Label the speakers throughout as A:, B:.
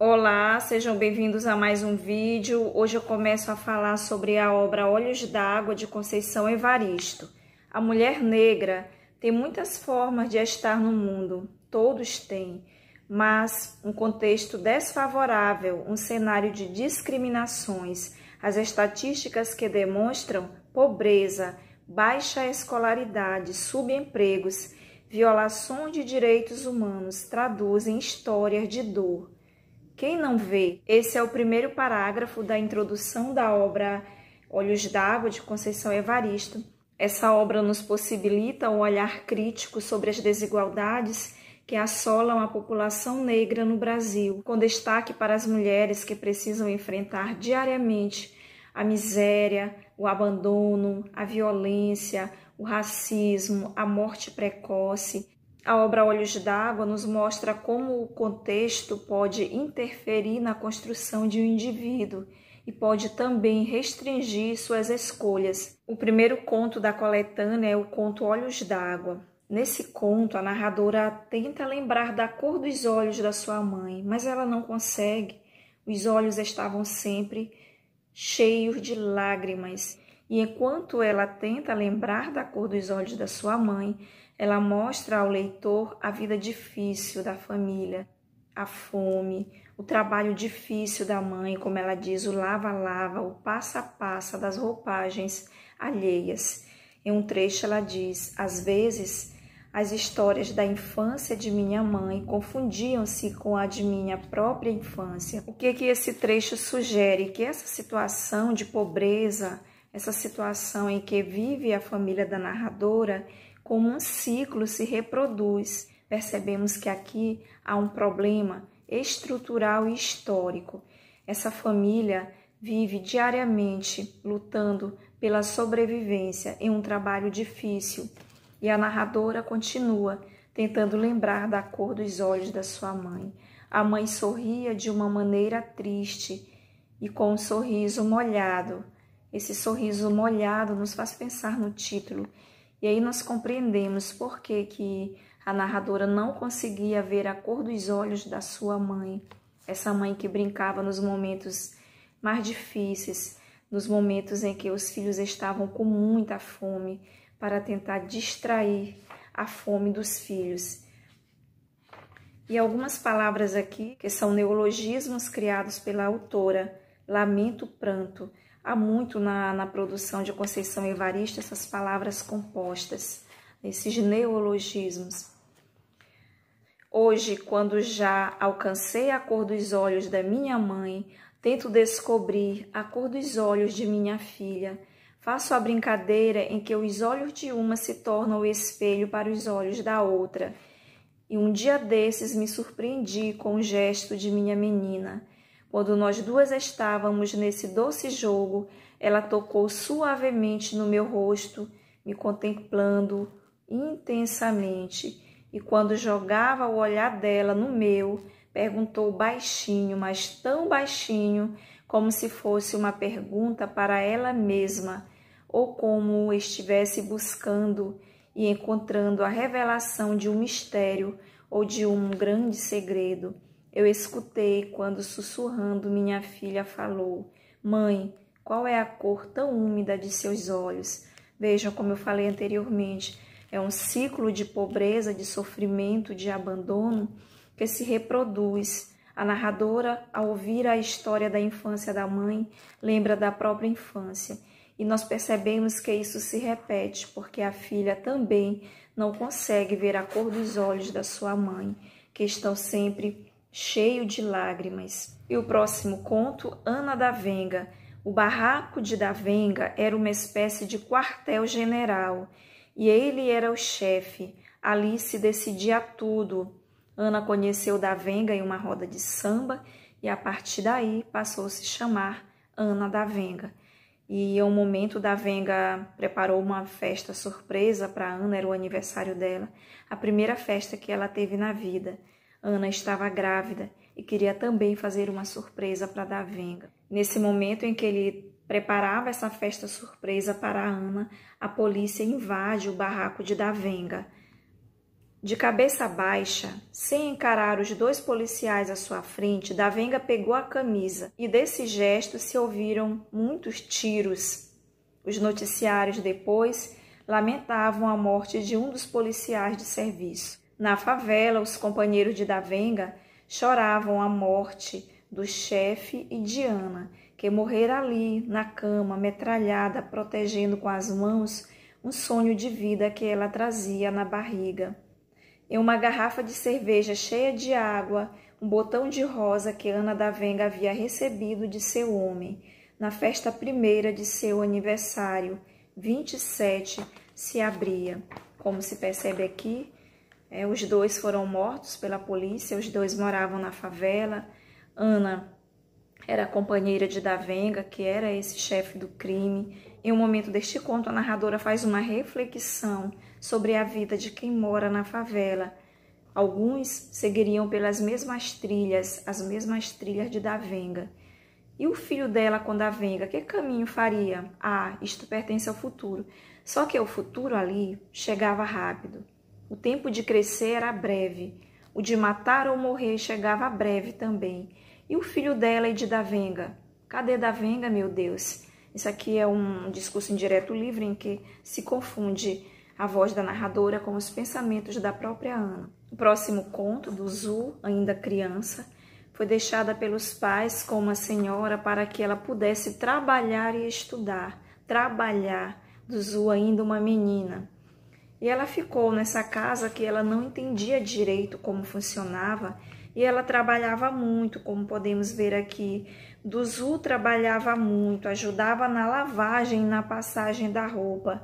A: Olá, sejam bem-vindos a mais um vídeo. Hoje eu começo a falar sobre a obra Olhos d'Água de Conceição Evaristo. A mulher negra tem muitas formas de estar no mundo, todos têm, mas um contexto desfavorável, um cenário de discriminações, as estatísticas que demonstram pobreza, baixa escolaridade, subempregos, violação de direitos humanos traduzem histórias de dor quem não vê? Esse é o primeiro parágrafo da introdução da obra Olhos d'Água, de Conceição Evaristo. Essa obra nos possibilita um olhar crítico sobre as desigualdades que assolam a população negra no Brasil, com destaque para as mulheres que precisam enfrentar diariamente a miséria, o abandono, a violência, o racismo, a morte precoce, a obra Olhos d'Água nos mostra como o contexto pode interferir na construção de um indivíduo e pode também restringir suas escolhas. O primeiro conto da coletânea é o conto Olhos d'Água. Nesse conto, a narradora tenta lembrar da cor dos olhos da sua mãe, mas ela não consegue. Os olhos estavam sempre cheios de lágrimas, e enquanto ela tenta lembrar da cor dos olhos da sua mãe, ela mostra ao leitor a vida difícil da família, a fome, o trabalho difícil da mãe, como ela diz, o lava-lava, o passa passa das roupagens alheias. Em um trecho ela diz: Às vezes, as histórias da infância de minha mãe confundiam-se com a de minha própria infância. O que que esse trecho sugere? Que essa situação de pobreza, essa situação em que vive a família da narradora, como um ciclo se reproduz. Percebemos que aqui há um problema estrutural e histórico. Essa família vive diariamente lutando pela sobrevivência em um trabalho difícil. E a narradora continua, tentando lembrar da cor dos olhos da sua mãe. A mãe sorria de uma maneira triste e com um sorriso molhado. Esse sorriso molhado nos faz pensar no título e aí nós compreendemos por que, que a narradora não conseguia ver a cor dos olhos da sua mãe, essa mãe que brincava nos momentos mais difíceis, nos momentos em que os filhos estavam com muita fome, para tentar distrair a fome dos filhos. E algumas palavras aqui que são neologismos criados pela autora: lamento, pranto. Há muito na, na produção de Conceição Evarista essas palavras compostas, esses neologismos. Hoje, quando já alcancei a cor dos olhos da minha mãe, tento descobrir a cor dos olhos de minha filha. Faço a brincadeira em que os olhos de uma se tornam o espelho para os olhos da outra. E um dia desses me surpreendi com o gesto de minha menina. Quando nós duas estávamos nesse doce jogo, ela tocou suavemente no meu rosto, me contemplando intensamente, e quando jogava o olhar dela no meu, perguntou baixinho, mas tão baixinho, como se fosse uma pergunta para ela mesma, ou como estivesse buscando e encontrando a revelação de um mistério ou de um grande segredo. Eu escutei quando, sussurrando, minha filha falou: Mãe, qual é a cor tão úmida de seus olhos? Vejam, como eu falei anteriormente, é um ciclo de pobreza, de sofrimento, de abandono que se reproduz. A narradora, ao ouvir a história da infância da mãe, lembra da própria infância. E nós percebemos que isso se repete, porque a filha também não consegue ver a cor dos olhos da sua mãe, que estão sempre cheio de lágrimas. E o próximo conto, Ana da Venga. O barraco de da Venga era uma espécie de quartel-general e ele era o chefe. Ali se decidia tudo. Ana conheceu da Venga em uma roda de samba e a partir daí passou a se chamar Ana da Venga. E em um momento, da Venga preparou uma festa surpresa para Ana, era o aniversário dela, a primeira festa que ela teve na vida. Ana estava grávida e queria também fazer uma surpresa para Davenga. Nesse momento em que ele preparava essa festa surpresa para Ana, a polícia invade o barraco de Davenga. De cabeça baixa, sem encarar os dois policiais à sua frente, Davenga pegou a camisa e desse gesto se ouviram muitos tiros. Os noticiários depois lamentavam a morte de um dos policiais de serviço. Na favela, os companheiros de Davenga choravam a morte do chefe e de Ana, que morrera ali, na cama, metralhada, protegendo com as mãos um sonho de vida que ela trazia na barriga. Em uma garrafa de cerveja cheia de água, um botão de rosa que Ana Davenga havia recebido de seu homem, na festa primeira de seu aniversário, 27, se abria. Como se percebe aqui, é, os dois foram mortos pela polícia, os dois moravam na favela. Ana era companheira de Davenga, que era esse chefe do crime. Em um momento deste conto, a narradora faz uma reflexão sobre a vida de quem mora na favela. Alguns seguiriam pelas mesmas trilhas, as mesmas trilhas de Davenga. E o filho dela com Davenga, que caminho faria? Ah, isto pertence ao futuro. Só que o futuro ali chegava rápido. O tempo de crescer era breve, o de matar ou morrer chegava breve também. E o filho dela e de Davenga? Cadê Davenga, meu Deus? Isso aqui é um discurso indireto livre em que se confunde a voz da narradora com os pensamentos da própria Ana. O próximo conto, do Zu, ainda criança, foi deixada pelos pais com uma senhora para que ela pudesse trabalhar e estudar. Trabalhar, do Zu ainda uma menina. E ela ficou nessa casa que ela não entendia direito como funcionava e ela trabalhava muito, como podemos ver aqui. Duzu trabalhava muito, ajudava na lavagem e na passagem da roupa.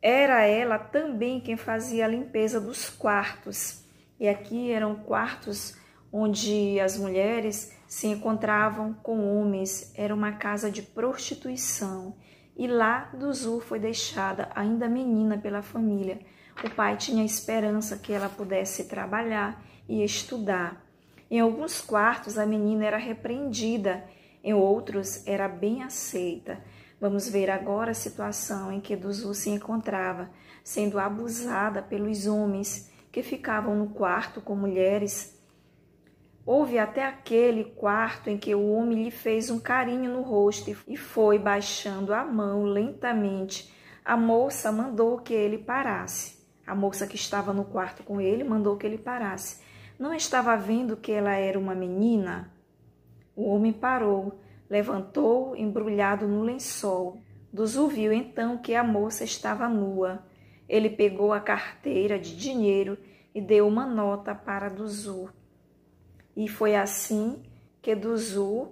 A: Era ela também quem fazia a limpeza dos quartos. E aqui eram quartos onde as mulheres se encontravam com homens, era uma casa de prostituição. E lá Duzu foi deixada ainda menina pela família. O pai tinha esperança que ela pudesse trabalhar e estudar. Em alguns quartos a menina era repreendida, em outros era bem aceita. Vamos ver agora a situação em que Duzu se encontrava, sendo abusada pelos homens que ficavam no quarto com mulheres Houve até aquele quarto em que o homem lhe fez um carinho no rosto e foi baixando a mão lentamente. A moça mandou que ele parasse. A moça que estava no quarto com ele mandou que ele parasse. Não estava vendo que ela era uma menina? O homem parou, levantou, embrulhado no lençol. Duzu viu então que a moça estava nua. Ele pegou a carteira de dinheiro e deu uma nota para Duzu. E foi assim que Duzu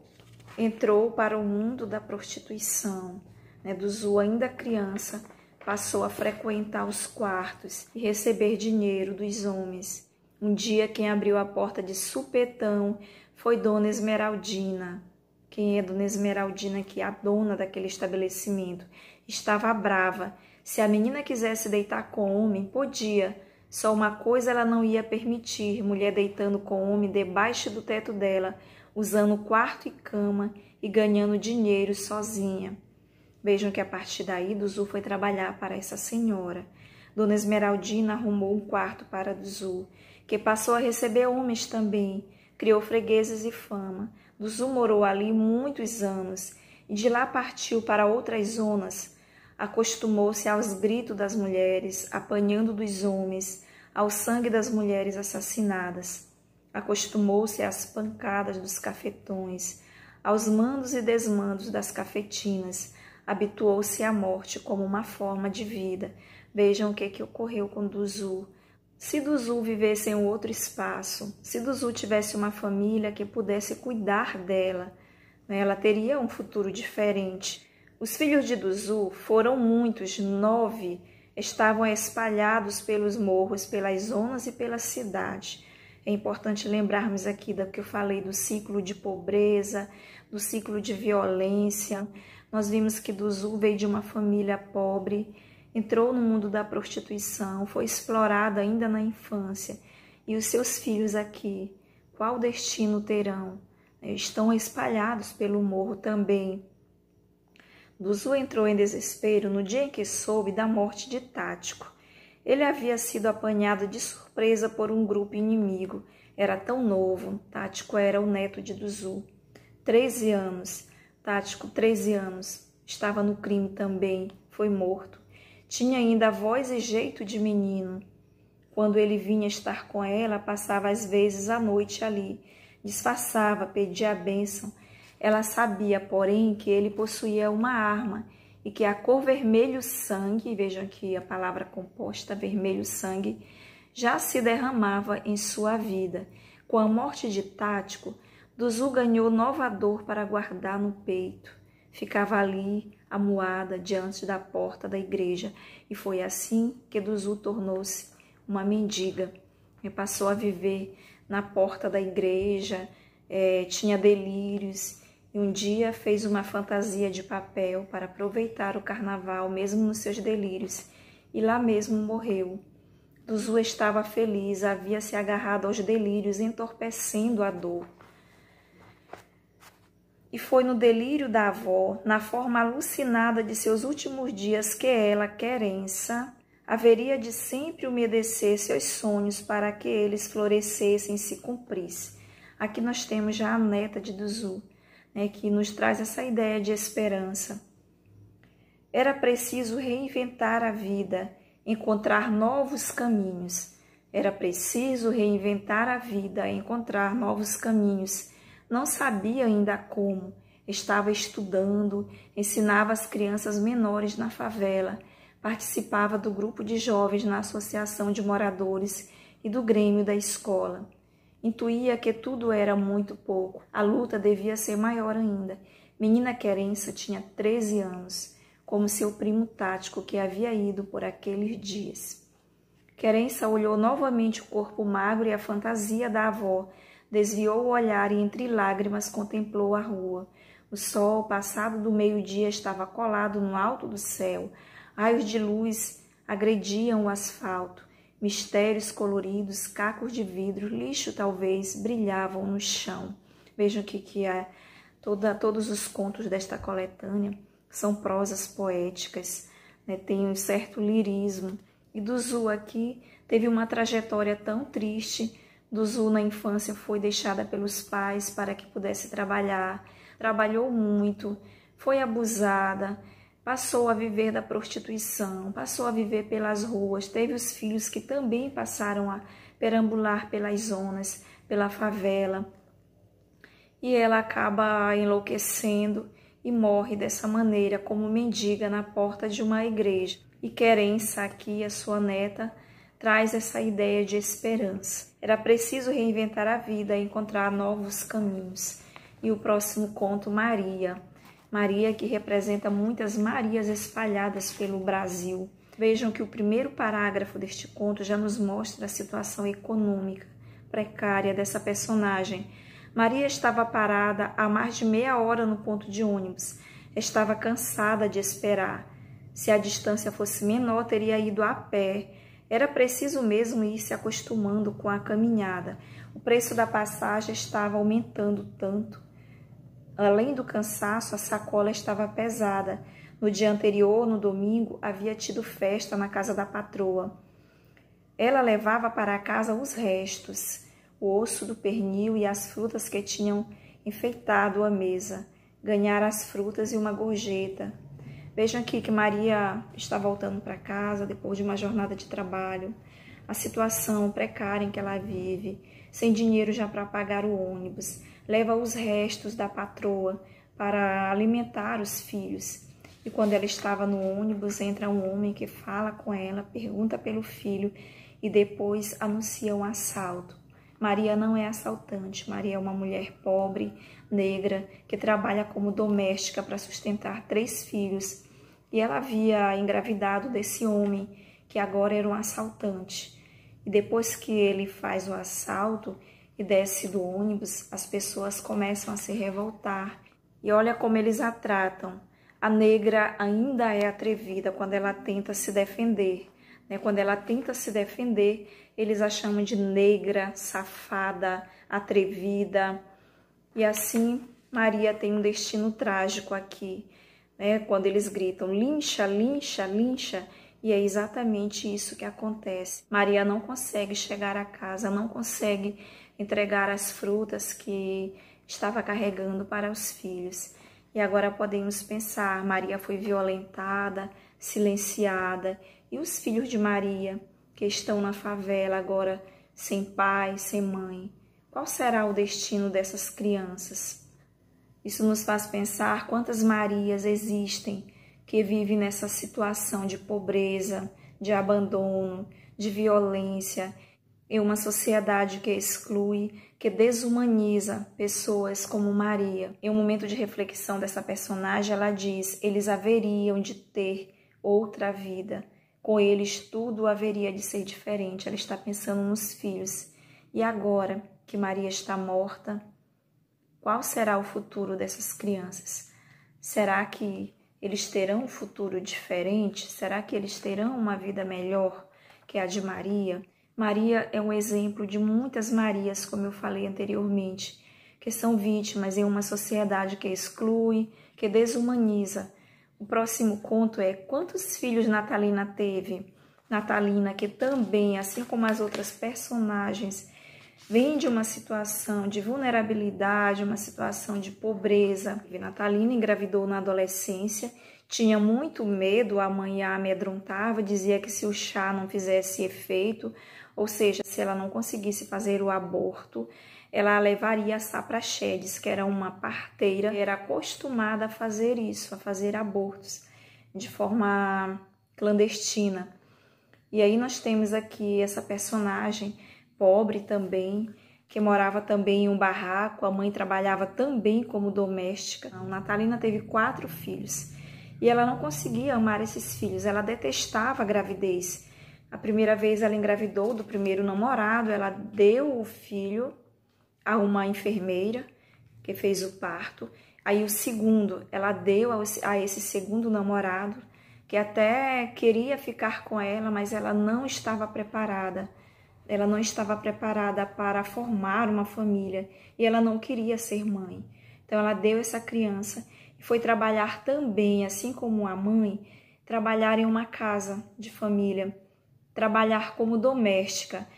A: entrou para o mundo da prostituição. Né? Duzu, ainda criança, passou a frequentar os quartos e receber dinheiro dos homens. Um dia, quem abriu a porta de supetão foi Dona Esmeraldina. Quem é Dona Esmeraldina, que é a dona daquele estabelecimento? Estava brava. Se a menina quisesse deitar com o homem, podia, só uma coisa ela não ia permitir: mulher deitando com homem debaixo do teto dela, usando quarto e cama e ganhando dinheiro sozinha. Vejam que a partir daí, Duzu foi trabalhar para essa senhora. Dona Esmeraldina arrumou um quarto para Duzu, que passou a receber homens também, criou fregueses e fama. Duzu morou ali muitos anos e de lá partiu para outras zonas acostumou-se aos gritos das mulheres, apanhando dos homens, ao sangue das mulheres assassinadas, acostumou-se às pancadas dos cafetões, aos mandos e desmandos das cafetinas, habituou-se à morte como uma forma de vida. Vejam o que, é que ocorreu com Duzu. Se Duzu vivesse em um outro espaço, se Duzu tivesse uma família que pudesse cuidar dela, né, ela teria um futuro diferente. Os filhos de Duzu foram muitos, nove, estavam espalhados pelos morros, pelas zonas e pela cidade. É importante lembrarmos aqui da que eu falei do ciclo de pobreza, do ciclo de violência. Nós vimos que Duzu veio de uma família pobre, entrou no mundo da prostituição, foi explorada ainda na infância. E os seus filhos aqui, qual destino terão? Estão espalhados pelo morro também. Duzu entrou em desespero no dia em que soube da morte de Tático. Ele havia sido apanhado de surpresa por um grupo inimigo. Era tão novo. Tático era o neto de Duzu. Treze anos. Tático, treze anos. Estava no crime também. Foi morto. Tinha ainda voz e jeito de menino. Quando ele vinha estar com ela, passava às vezes a noite ali. Disfarçava, pedia a bênção ela sabia, porém, que ele possuía uma arma e que a cor vermelho sangue, vejam aqui a palavra composta, vermelho sangue, já se derramava em sua vida. Com a morte de Tático, Duzu ganhou nova dor para guardar no peito. Ficava ali, amuada, diante da porta da igreja, e foi assim que Duzu tornou-se uma mendiga. E passou a viver na porta da igreja, é, tinha delírios um dia fez uma fantasia de papel para aproveitar o carnaval mesmo nos seus delírios, e lá mesmo morreu. Duzu estava feliz, havia se agarrado aos delírios, entorpecendo a dor. E foi no delírio da avó, na forma alucinada de seus últimos dias, que ela, querença, haveria de sempre umedecer seus sonhos para que eles florescessem e se cumprissem. Aqui nós temos já a neta de Duzu né, que nos traz essa ideia de esperança. Era preciso reinventar a vida, encontrar novos caminhos. Era preciso reinventar a vida, encontrar novos caminhos. Não sabia ainda como. Estava estudando, ensinava as crianças menores na favela, participava do grupo de jovens na associação de moradores e do grêmio da escola. Intuía que tudo era muito pouco. A luta devia ser maior ainda. Menina Querença tinha 13 anos, como seu primo tático que havia ido por aqueles dias. Querença olhou novamente o corpo magro e a fantasia da avó, desviou o olhar e, entre lágrimas, contemplou a rua. O sol, passado do meio-dia, estava colado no alto do céu. Raios de luz agrediam o asfalto. Mistérios coloridos, cacos de vidro, lixo talvez, brilhavam no chão. Vejam que, que é toda, todos os contos desta coletânea são prosas poéticas, né? tem um certo lirismo. E do Zul aqui teve uma trajetória tão triste. Do Zul na infância foi deixada pelos pais para que pudesse trabalhar, trabalhou muito, foi abusada, passou a viver da prostituição, passou a viver pelas ruas, teve os filhos que também passaram a perambular pelas zonas, pela favela. E ela acaba enlouquecendo e morre dessa maneira, como mendiga na porta de uma igreja. E Querença, aqui, a sua neta, traz essa ideia de esperança. Era preciso reinventar a vida, encontrar novos caminhos. E o próximo conto, Maria. Maria que representa muitas Marias espalhadas pelo Brasil. Vejam que o primeiro parágrafo deste conto já nos mostra a situação econômica precária dessa personagem. Maria estava parada há mais de meia hora no ponto de ônibus. Estava cansada de esperar. Se a distância fosse menor, teria ido a pé. Era preciso mesmo ir se acostumando com a caminhada. O preço da passagem estava aumentando tanto Além do cansaço, a sacola estava pesada. No dia anterior, no domingo, havia tido festa na casa da patroa. Ela levava para casa os restos, o osso do pernil e as frutas que tinham enfeitado a mesa. Ganhar as frutas e uma gorjeta. Vejam aqui que Maria está voltando para casa depois de uma jornada de trabalho. A situação precária em que ela vive, sem dinheiro já para pagar o ônibus, leva os restos da patroa para alimentar os filhos. E quando ela estava no ônibus, entra um homem que fala com ela, pergunta pelo filho e depois anuncia um assalto. Maria não é assaltante, Maria é uma mulher pobre, negra, que trabalha como doméstica para sustentar três filhos. E ela havia engravidado desse homem, que agora era um assaltante. E depois que ele faz o assalto, e desce do ônibus, as pessoas começam a se revoltar e olha como eles a tratam. A negra ainda é atrevida quando ela tenta se defender. Né? Quando ela tenta se defender, eles a chamam de negra, safada, atrevida. E assim, Maria tem um destino trágico aqui. Né? Quando eles gritam lincha, lincha, lincha, e é exatamente isso que acontece. Maria não consegue chegar à casa, não consegue entregar as frutas que estava carregando para os filhos. E agora podemos pensar: Maria foi violentada, silenciada, e os filhos de Maria, que estão na favela agora sem pai, sem mãe? Qual será o destino dessas crianças? Isso nos faz pensar quantas Marias existem que vive nessa situação de pobreza, de abandono, de violência, em uma sociedade que exclui, que desumaniza pessoas como Maria. Em um momento de reflexão dessa personagem, ela diz: eles haveriam de ter outra vida, com eles tudo haveria de ser diferente. Ela está pensando nos filhos. E agora que Maria está morta, qual será o futuro dessas crianças? Será que eles terão um futuro diferente? Será que eles terão uma vida melhor que a de Maria? Maria é um exemplo de muitas Marias, como eu falei anteriormente, que são vítimas em uma sociedade que exclui, que desumaniza. O próximo conto é quantos filhos Natalina teve? Natalina, que também, assim como as outras personagens, vem de uma situação de vulnerabilidade, uma situação de pobreza. Natalina engravidou na adolescência, tinha muito medo, a mãe a amedrontava, dizia que se o chá não fizesse efeito, ou seja, se ela não conseguisse fazer o aborto, ela a levaria a Sapraxedes, que era uma parteira, era acostumada a fazer isso, a fazer abortos de forma clandestina. E aí nós temos aqui essa personagem pobre também, que morava também em um barraco, a mãe trabalhava também como doméstica. A então, Natalina teve quatro filhos e ela não conseguia amar esses filhos, ela detestava a gravidez. A primeira vez ela engravidou do primeiro namorado, ela deu o filho a uma enfermeira que fez o parto. Aí o segundo, ela deu a esse segundo namorado, que até queria ficar com ela, mas ela não estava preparada ela não estava preparada para formar uma família e ela não queria ser mãe. Então ela deu essa criança e foi trabalhar também, assim como a mãe, trabalhar em uma casa de família, trabalhar como doméstica.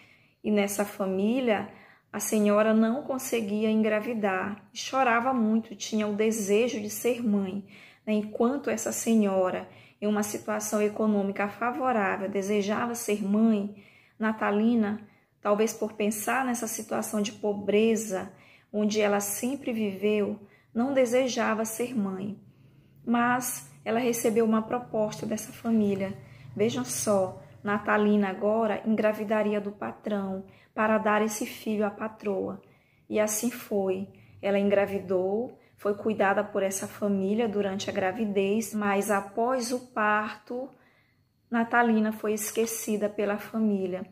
A: E nessa família, a senhora não conseguia engravidar, chorava muito, tinha o desejo de ser mãe. Né? Enquanto essa senhora, em uma situação econômica favorável, desejava ser mãe, natalina, talvez por pensar nessa situação de pobreza onde ela sempre viveu, não desejava ser mãe. Mas ela recebeu uma proposta dessa família. Vejam só, Natalina agora engravidaria do patrão para dar esse filho à patroa. E assim foi. Ela engravidou, foi cuidada por essa família durante a gravidez, mas após o parto, Natalina foi esquecida pela família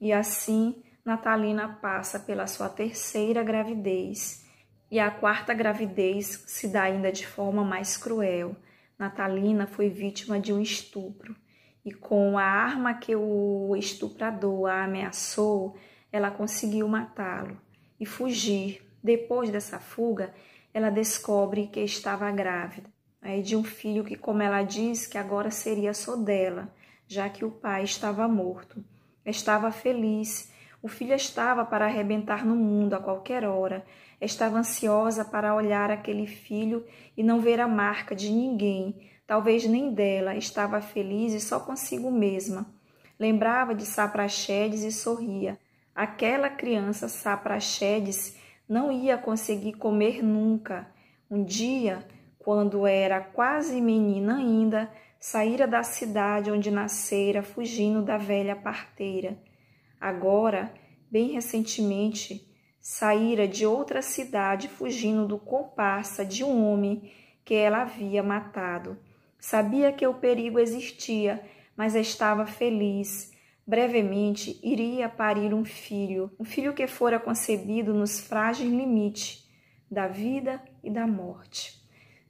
A: e assim Natalina passa pela sua terceira gravidez e a quarta gravidez se dá ainda de forma mais cruel. Natalina foi vítima de um estupro e com a arma que o estuprador a ameaçou, ela conseguiu matá-lo e fugir. Depois dessa fuga, ela descobre que estava grávida aí de um filho que, como ela diz, que agora seria só dela, já que o pai estava morto. Estava feliz, o filho estava para arrebentar no mundo a qualquer hora, estava ansiosa para olhar aquele filho e não ver a marca de ninguém, talvez nem dela, estava feliz e só consigo mesma. Lembrava de Sapraxedes e sorria. Aquela criança Sapraxedes não ia conseguir comer nunca. Um dia quando era quase menina ainda, saíra da cidade onde nascera, fugindo da velha parteira. Agora, bem recentemente, saíra de outra cidade, fugindo do comparsa de um homem que ela havia matado. Sabia que o perigo existia, mas estava feliz. Brevemente iria parir um filho, um filho que fora concebido nos frágeis limites da vida e da morte.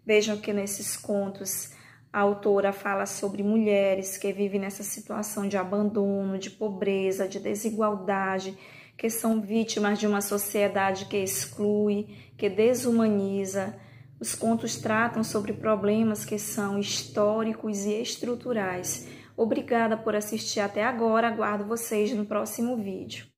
A: Vejam que nesses contos a autora fala sobre mulheres que vivem nessa situação de abandono, de pobreza, de desigualdade, que são vítimas de uma sociedade que exclui, que desumaniza. Os contos tratam sobre problemas que são históricos e estruturais. Obrigada por assistir até agora, aguardo vocês no próximo vídeo.